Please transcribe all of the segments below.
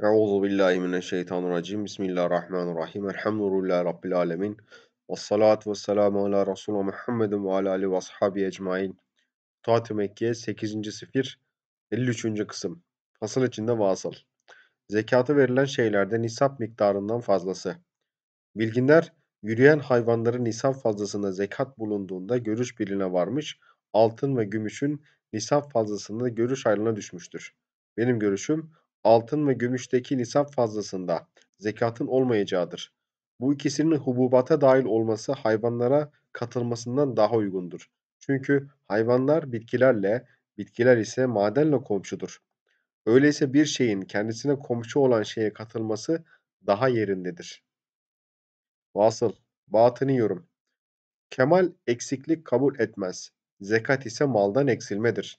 Euzu billahi mineşşeytanirracim. Bismillahirrahmanirrahim. Elhamdülillahi rabbil alamin. Ves salatu vesselamu ala Resulü Muhammedin ve ala alihi ve ashabi ecmaîn. Tuat-ı Mekke 8. sefir 53. kısım. Fasıl içinde vasıl. Zekatı verilen şeylerde nisap miktarından fazlası. Bilginler yürüyen hayvanların nisap fazlasında zekat bulunduğunda görüş birliğine varmış, altın ve gümüşün nisap fazlasında görüş ayrılığına düşmüştür. Benim görüşüm altın ve gümüşteki nisap fazlasında zekatın olmayacağıdır. Bu ikisinin hububata dahil olması hayvanlara katılmasından daha uygundur. Çünkü hayvanlar bitkilerle, bitkiler ise madenle komşudur. Öyleyse bir şeyin kendisine komşu olan şeye katılması daha yerindedir. Vasıl, batını yorum. Kemal eksiklik kabul etmez. Zekat ise maldan eksilmedir.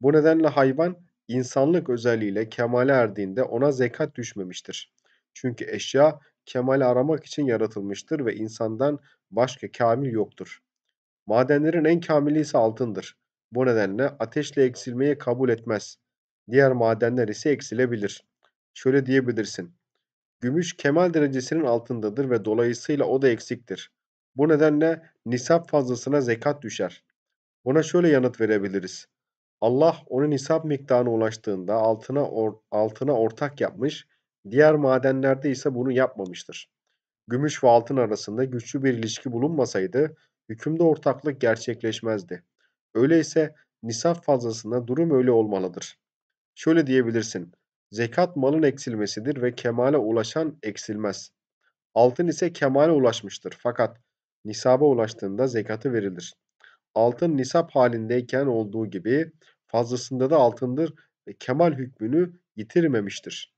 Bu nedenle hayvan insanlık özelliğiyle kemale erdiğinde ona zekat düşmemiştir. Çünkü eşya kemali aramak için yaratılmıştır ve insandan başka kamil yoktur. Madenlerin en kamili ise altındır. Bu nedenle ateşle eksilmeyi kabul etmez. Diğer madenler ise eksilebilir. Şöyle diyebilirsin. Gümüş kemal derecesinin altındadır ve dolayısıyla o da eksiktir. Bu nedenle nisap fazlasına zekat düşer. Buna şöyle yanıt verebiliriz. Allah onun nisap miktarına ulaştığında altına or, altına ortak yapmış, diğer madenlerde ise bunu yapmamıştır. Gümüş ve altın arasında güçlü bir ilişki bulunmasaydı hükümde ortaklık gerçekleşmezdi. Öyleyse nisap fazlasında durum öyle olmalıdır. Şöyle diyebilirsin. Zekat malın eksilmesidir ve kemale ulaşan eksilmez. Altın ise kemale ulaşmıştır fakat nisaba ulaştığında zekatı verilir. Altın nisap halindeyken olduğu gibi fazlasında da altındır ve kemal hükmünü yitirmemiştir.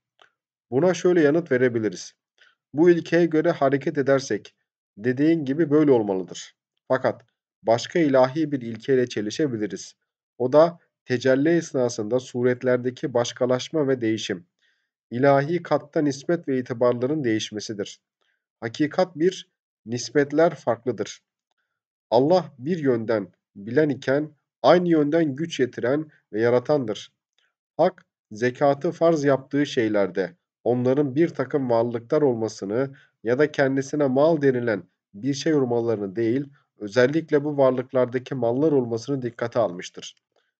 Buna şöyle yanıt verebiliriz. Bu ilkeye göre hareket edersek dediğin gibi böyle olmalıdır. Fakat başka ilahi bir ilkeyle çelişebiliriz. O da tecelli esnasında suretlerdeki başkalaşma ve değişim. İlahi katta nispet ve itibarların değişmesidir. Hakikat bir, nispetler farklıdır. Allah bir yönden bilen iken aynı yönden güç yetiren ve yaratandır. Hak, zekatı farz yaptığı şeylerde onların bir takım varlıklar olmasını ya da kendisine mal denilen bir şey olmalarını değil, özellikle bu varlıklardaki mallar olmasını dikkate almıştır.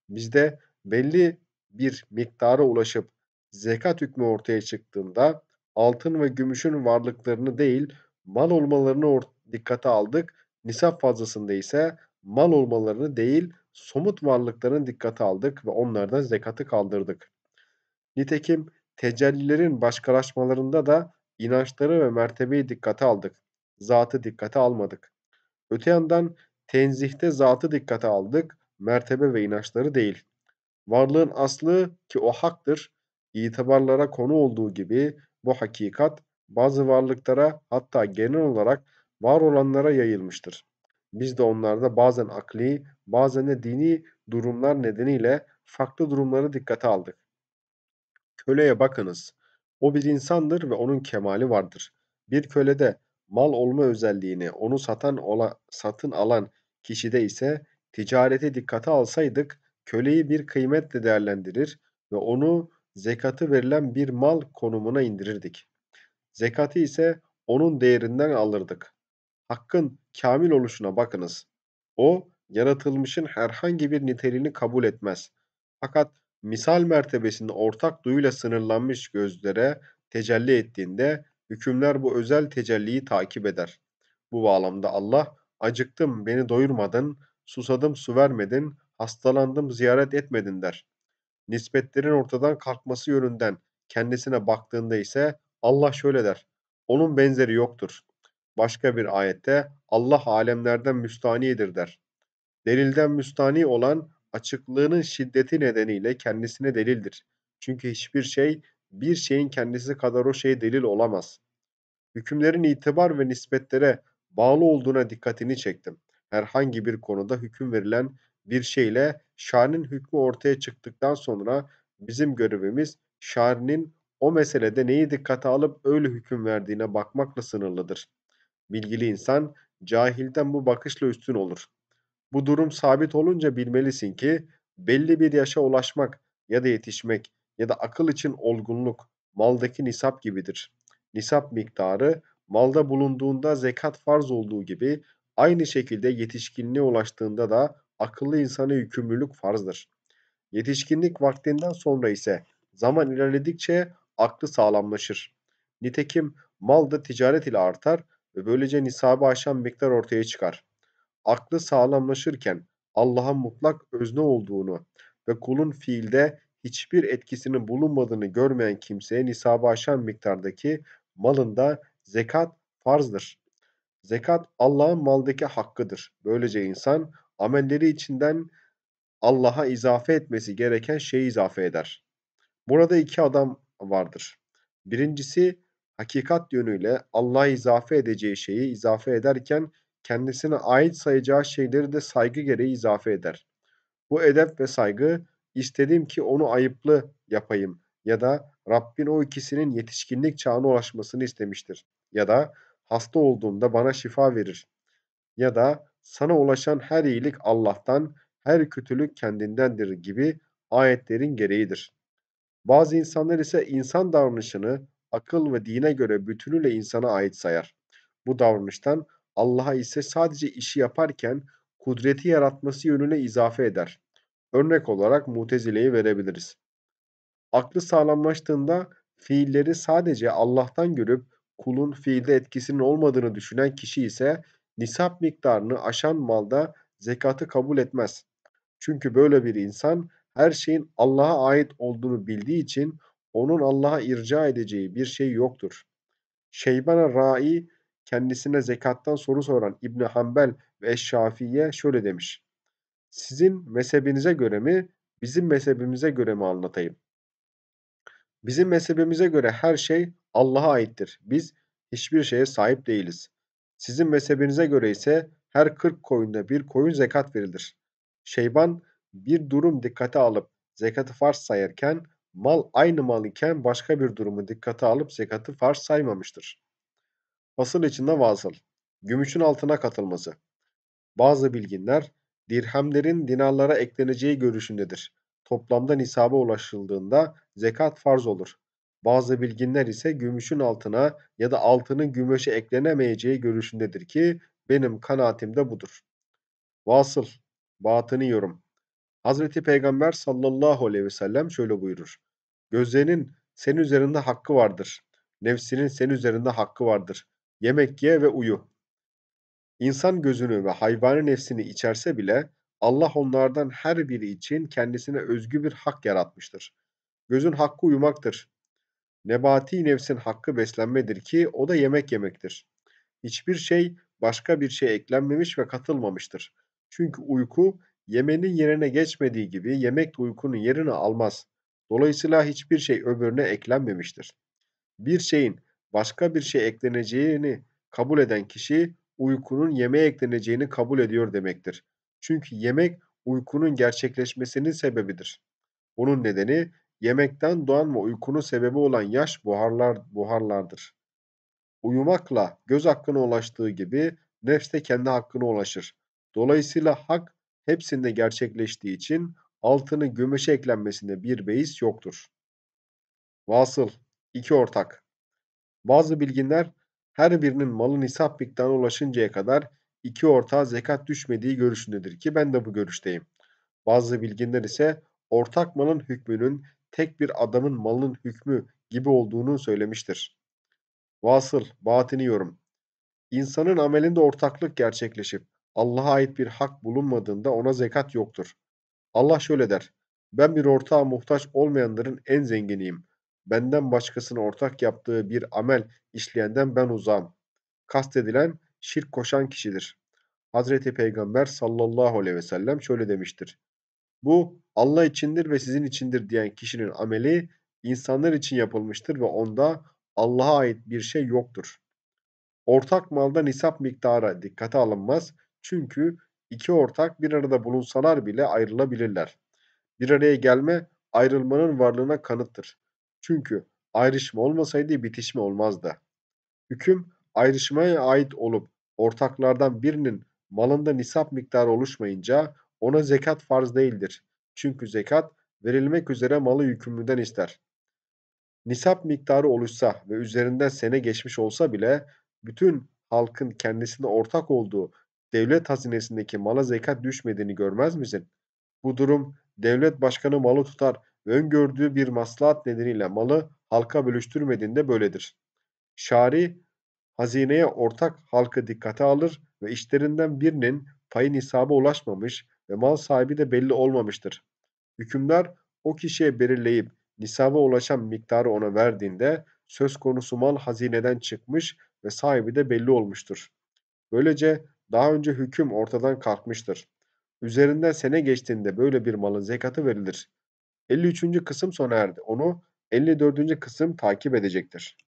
Bizde belli bir miktara ulaşıp zekat hükmü ortaya çıktığında altın ve gümüşün varlıklarını değil mal olmalarını dikkate aldık. Nisap fazlasında ise mal olmalarını değil somut varlıkların dikkate aldık ve onlardan zekatı kaldırdık. Nitekim tecellilerin başkalaşmalarında da inançları ve mertebeyi dikkate aldık. Zatı dikkate almadık. Öte yandan tenzihte zatı dikkate aldık, mertebe ve inançları değil. Varlığın aslı ki o haktır, itibarlara konu olduğu gibi bu hakikat bazı varlıklara hatta genel olarak var olanlara yayılmıştır. Biz de onlarda bazen akli, bazen de dini durumlar nedeniyle farklı durumları dikkate aldık. Köleye bakınız. O bir insandır ve onun kemali vardır. Bir kölede mal olma özelliğini onu satan ola, satın alan kişide ise ticareti dikkate alsaydık köleyi bir kıymetle değerlendirir ve onu zekatı verilen bir mal konumuna indirirdik. Zekatı ise onun değerinden alırdık hakkın kamil oluşuna bakınız. O, yaratılmışın herhangi bir niteliğini kabul etmez. Fakat misal mertebesinde ortak duyuyla sınırlanmış gözlere tecelli ettiğinde hükümler bu özel tecelliyi takip eder. Bu bağlamda Allah, acıktım beni doyurmadın, susadım su vermedin, hastalandım ziyaret etmedin der. Nispetlerin ortadan kalkması yönünden kendisine baktığında ise Allah şöyle der, onun benzeri yoktur. Başka bir ayette Allah alemlerden müstanidir der. Delilden müstani olan açıklığının şiddeti nedeniyle kendisine delildir. Çünkü hiçbir şey bir şeyin kendisi kadar o şey delil olamaz. Hükümlerin itibar ve nispetlere bağlı olduğuna dikkatini çektim. Herhangi bir konuda hüküm verilen bir şeyle şanın hükmü ortaya çıktıktan sonra bizim görevimiz şanın o meselede neyi dikkate alıp öyle hüküm verdiğine bakmakla sınırlıdır. Bilgili insan cahilden bu bakışla üstün olur. Bu durum sabit olunca bilmelisin ki belli bir yaşa ulaşmak ya da yetişmek ya da akıl için olgunluk maldaki nisap gibidir. Nisap miktarı malda bulunduğunda zekat farz olduğu gibi aynı şekilde yetişkinliğe ulaştığında da akıllı insana yükümlülük farzdır. Yetişkinlik vaktinden sonra ise zaman ilerledikçe aklı sağlamlaşır. Nitekim mal da ticaret ile artar ve böylece nisabı aşan miktar ortaya çıkar. Aklı sağlamlaşırken Allah'a mutlak özne olduğunu ve kulun fiilde hiçbir etkisinin bulunmadığını görmeyen kimseye nisabı aşan miktardaki malında zekat farzdır. Zekat Allah'ın maldaki hakkıdır. Böylece insan amelleri içinden Allah'a izafe etmesi gereken şeyi izafe eder. Burada iki adam vardır. Birincisi hakikat yönüyle Allah'a izafe edeceği şeyi izafe ederken kendisine ait sayacağı şeyleri de saygı gereği izafe eder. Bu edep ve saygı istedim ki onu ayıplı yapayım ya da Rabbin o ikisinin yetişkinlik çağına ulaşmasını istemiştir ya da hasta olduğumda bana şifa verir ya da sana ulaşan her iyilik Allah'tan, her kötülük kendindendir gibi ayetlerin gereğidir. Bazı insanlar ise insan davranışını akıl ve dine göre bütünüyle insana ait sayar. Bu davranıştan Allah'a ise sadece işi yaparken kudreti yaratması yönüne izafe eder. Örnek olarak mutezileyi verebiliriz. Aklı sağlamlaştığında fiilleri sadece Allah'tan görüp kulun fiilde etkisinin olmadığını düşünen kişi ise nisap miktarını aşan malda zekatı kabul etmez. Çünkü böyle bir insan her şeyin Allah'a ait olduğunu bildiği için onun Allah'a irca edeceği bir şey yoktur. Şeybana Ra'i kendisine zekattan soru soran İbn Hanbel ve Şafiiye şöyle demiş. Sizin mezhebinize göre mi, bizim mezhebimize göre mi anlatayım? Bizim mezhebimize göre her şey Allah'a aittir. Biz hiçbir şeye sahip değiliz. Sizin mezhebinize göre ise her 40 koyunda bir koyun zekat verilir. Şeyban bir durum dikkate alıp zekatı farz sayarken mal aynı mal iken başka bir durumu dikkate alıp zekatı farz saymamıştır. Fasıl içinde vasıl. Gümüşün altına katılması. Bazı bilginler dirhemlerin dinarlara ekleneceği görüşündedir. Toplamda nisaba ulaşıldığında zekat farz olur. Bazı bilginler ise gümüşün altına ya da altının gümüşe eklenemeyeceği görüşündedir ki benim kanaatim de budur. Vasıl, batını yorum. Hazreti Peygamber sallallahu aleyhi ve sellem şöyle buyurur. Gözlerinin senin üzerinde hakkı vardır. Nefsinin senin üzerinde hakkı vardır. Yemek ye ve uyu. İnsan gözünü ve hayvanı nefsini içerse bile Allah onlardan her biri için kendisine özgü bir hak yaratmıştır. Gözün hakkı uyumaktır. Nebati nefsin hakkı beslenmedir ki o da yemek yemektir. Hiçbir şey başka bir şey eklenmemiş ve katılmamıştır. Çünkü uyku Yemenin yerine geçmediği gibi yemek de uykunun yerini almaz. Dolayısıyla hiçbir şey öbürüne eklenmemiştir. Bir şeyin başka bir şey ekleneceğini kabul eden kişi uykunun yemeğe ekleneceğini kabul ediyor demektir. Çünkü yemek uykunun gerçekleşmesinin sebebidir. Bunun nedeni yemekten doğan ve uykunun sebebi olan yaş buharlar, buharlardır. Uyumakla göz hakkına ulaştığı gibi nefs de kendi hakkına ulaşır. Dolayısıyla hak hepsinde gerçekleştiği için altını gümüşe eklenmesinde bir beis yoktur. Vasıl, iki ortak. Bazı bilginler her birinin malın nisap miktarına ulaşıncaya kadar iki ortağa zekat düşmediği görüşündedir ki ben de bu görüşteyim. Bazı bilginler ise ortak malın hükmünün tek bir adamın malının hükmü gibi olduğunu söylemiştir. Vasıl, batini yorum. İnsanın amelinde ortaklık gerçekleşip Allah'a ait bir hak bulunmadığında ona zekat yoktur. Allah şöyle der. Ben bir ortağa muhtaç olmayanların en zenginiyim. Benden başkasını ortak yaptığı bir amel işleyenden ben uzağım. Kastedilen şirk koşan kişidir. Hazreti Peygamber sallallahu aleyhi ve sellem şöyle demiştir. Bu Allah içindir ve sizin içindir diyen kişinin ameli insanlar için yapılmıştır ve onda Allah'a ait bir şey yoktur. Ortak malda nisap miktarı dikkate alınmaz çünkü iki ortak bir arada bulunsalar bile ayrılabilirler. Bir araya gelme ayrılmanın varlığına kanıttır. Çünkü ayrışma olmasaydı bitişme olmazdı. Hüküm ayrışmaya ait olup ortaklardan birinin malında nisap miktarı oluşmayınca ona zekat farz değildir. Çünkü zekat verilmek üzere malı yükümlüden ister. Nisap miktarı oluşsa ve üzerinden sene geçmiş olsa bile bütün halkın kendisine ortak olduğu devlet hazinesindeki mala zekat düşmediğini görmez misin? Bu durum devlet başkanı malı tutar ve öngördüğü bir maslahat nedeniyle malı halka bölüştürmediğinde böyledir. Şari hazineye ortak halkı dikkate alır ve işlerinden birinin payı hesaba ulaşmamış ve mal sahibi de belli olmamıştır. Hükümdar o kişiye belirleyip nisaba ulaşan miktarı ona verdiğinde söz konusu mal hazineden çıkmış ve sahibi de belli olmuştur. Böylece daha önce hüküm ortadan kalkmıştır. Üzerinden sene geçtiğinde böyle bir malın zekatı verilir. 53. kısım sona erdi. Onu 54. kısım takip edecektir.